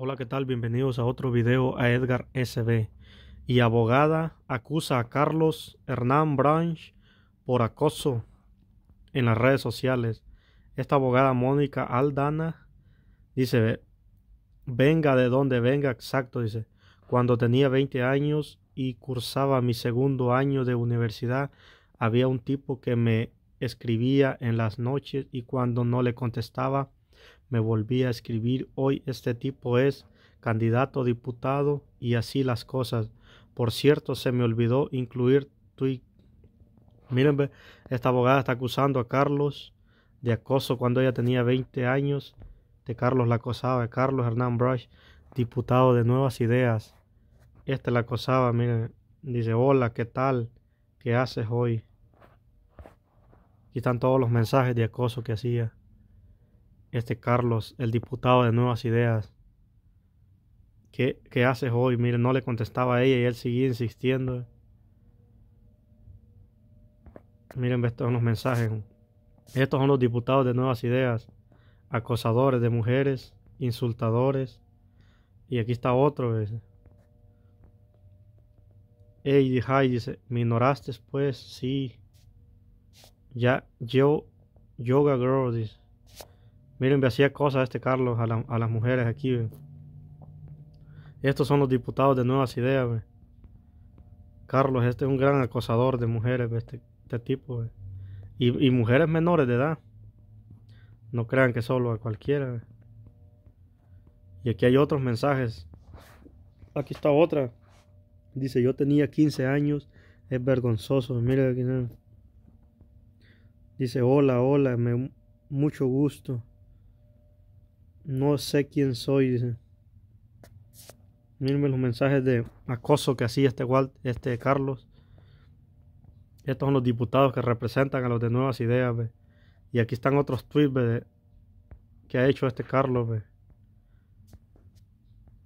Hola, ¿qué tal? Bienvenidos a otro video a Edgar SB. Y abogada acusa a Carlos Hernán Branch por acoso en las redes sociales. Esta abogada Mónica Aldana dice, venga de donde venga, exacto, dice, cuando tenía 20 años y cursaba mi segundo año de universidad, había un tipo que me escribía en las noches y cuando no le contestaba, me volví a escribir hoy este tipo es candidato diputado y así las cosas. Por cierto, se me olvidó incluir tweet. Miren, esta abogada está acusando a Carlos de acoso cuando ella tenía 20 años. De Carlos la acosaba, Carlos Hernán Brush, diputado de Nuevas Ideas. Este la acosaba, miren, dice, hola, ¿qué tal? ¿Qué haces hoy? Y están todos los mensajes de acoso que hacía este Carlos, el diputado de Nuevas Ideas, ¿qué, qué haces hoy? miren, no le contestaba a ella y él seguía insistiendo. Miren, estos son los mensajes. Estos son los diputados de Nuevas Ideas, acosadores de mujeres, insultadores. Y aquí está otro. Ese. Ey, dice, me ignoraste pues, sí. Ya, yo, Yoga Girl, dice. Miren, me hacía cosas este Carlos a, las mujeres aquí. Estos son los diputados de Nuevas Ideas. Carlos, este es un gran acosador de mujeres, de este, este, tipo. Y, y, mujeres menores de edad. No crean que solo a cualquiera. Y aquí hay otros mensajes. Aquí está otra. Dice, yo tenía 15 años. Es vergonzoso. Miren aquí. Dice, hola, hola. Me, mucho gusto. No sé quién soy, dice. los mensajes de acoso que hacía este, este Carlos. Estos son los diputados que representan a los de Nuevas Ideas, ve. Y aquí están otros tweets, ve, de, que ha hecho este Carlos, ve.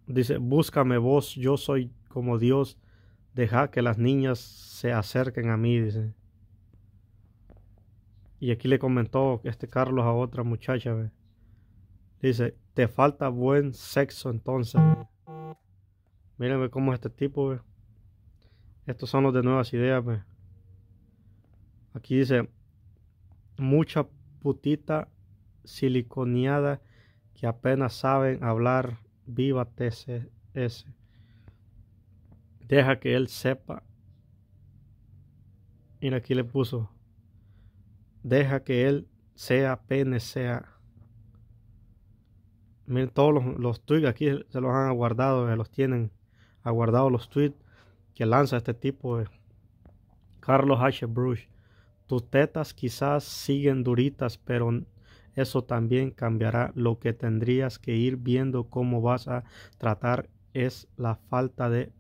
Dice, búscame vos, yo soy como Dios. Deja que las niñas se acerquen a mí, dice. Y aquí le comentó este Carlos a otra muchacha, ve. Dice, te falta buen sexo entonces. Mírenme cómo es este tipo, Estos son los de nuevas ideas, Aquí dice, mucha putita siliconeada que apenas saben hablar. Viva TCS. Deja que él sepa. Mira, aquí le puso. Deja que él sea sea Miren todos los, los, tweets aquí se los han guardado, se los tienen aguardados los tweets que lanza este tipo. De eh. Carlos H. Brush. Tus tetas quizás siguen duritas, pero eso también cambiará. Lo que tendrías que ir viendo cómo vas a tratar es la falta de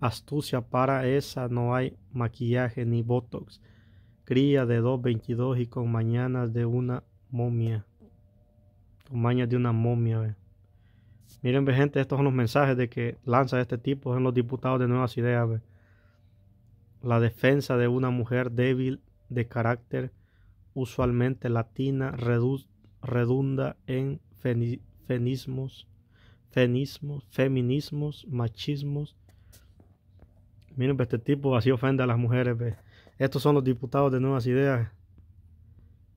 astucia. Para esa no hay maquillaje ni botox. Cría de 2.22 y con mañanas de una momia. Tomaña de una momia, ve. Miren, ve, gente, estos son los mensajes de que lanza este tipo, en los diputados de Nuevas Ideas, La defensa de una mujer débil de carácter usualmente latina redunda en fenismos, feminismos, machismos. Miren, este tipo así ofende a las mujeres, ve. Estos son los diputados de Nuevas Ideas.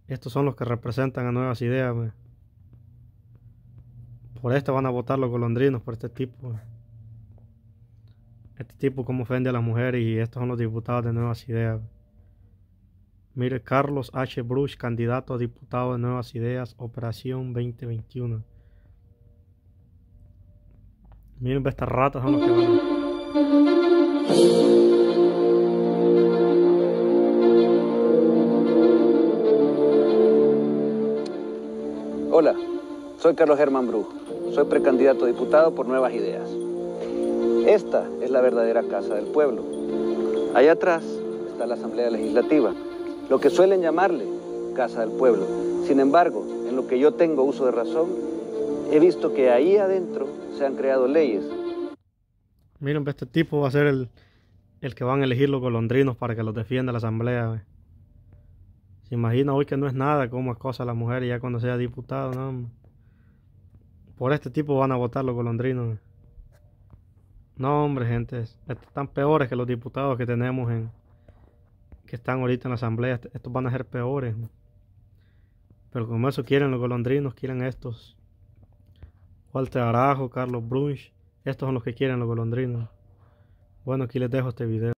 Estos son los que representan a Nuevas Ideas, por esto van a votar los golondrinos, por este tipo. Este tipo como ofende a las mujeres y estos son los diputados de Nuevas Ideas. Mire, Carlos H. Bruch, candidato a diputado de Nuevas Ideas, Operación 2021. Miren, estas ratas son los que van Hola, soy Carlos Germán Brujo. Soy precandidato a diputado por Nuevas Ideas. Esta es la verdadera casa del pueblo. Allá atrás está la Asamblea Legislativa, lo que suelen llamarle Casa del Pueblo. Sin embargo, en lo que yo tengo uso de razón, he visto que ahí adentro se han creado leyes. Miren, pues, este tipo va a ser el, el que van a elegir los golondrinos para que los defienda la Asamblea. Se imagina hoy que no es nada cómo es cosa la mujer ya cuando sea diputado, no. Por este tipo van a votar los golondrinos. No, hombre, gente. Están peores que los diputados que tenemos en. que están ahorita en la asamblea. Estos van a ser peores. Pero como eso quieren los golondrinos, quieren estos. Walter Arajo, Carlos Brunch. Estos son los que quieren los golondrinos. Bueno, aquí les dejo este video.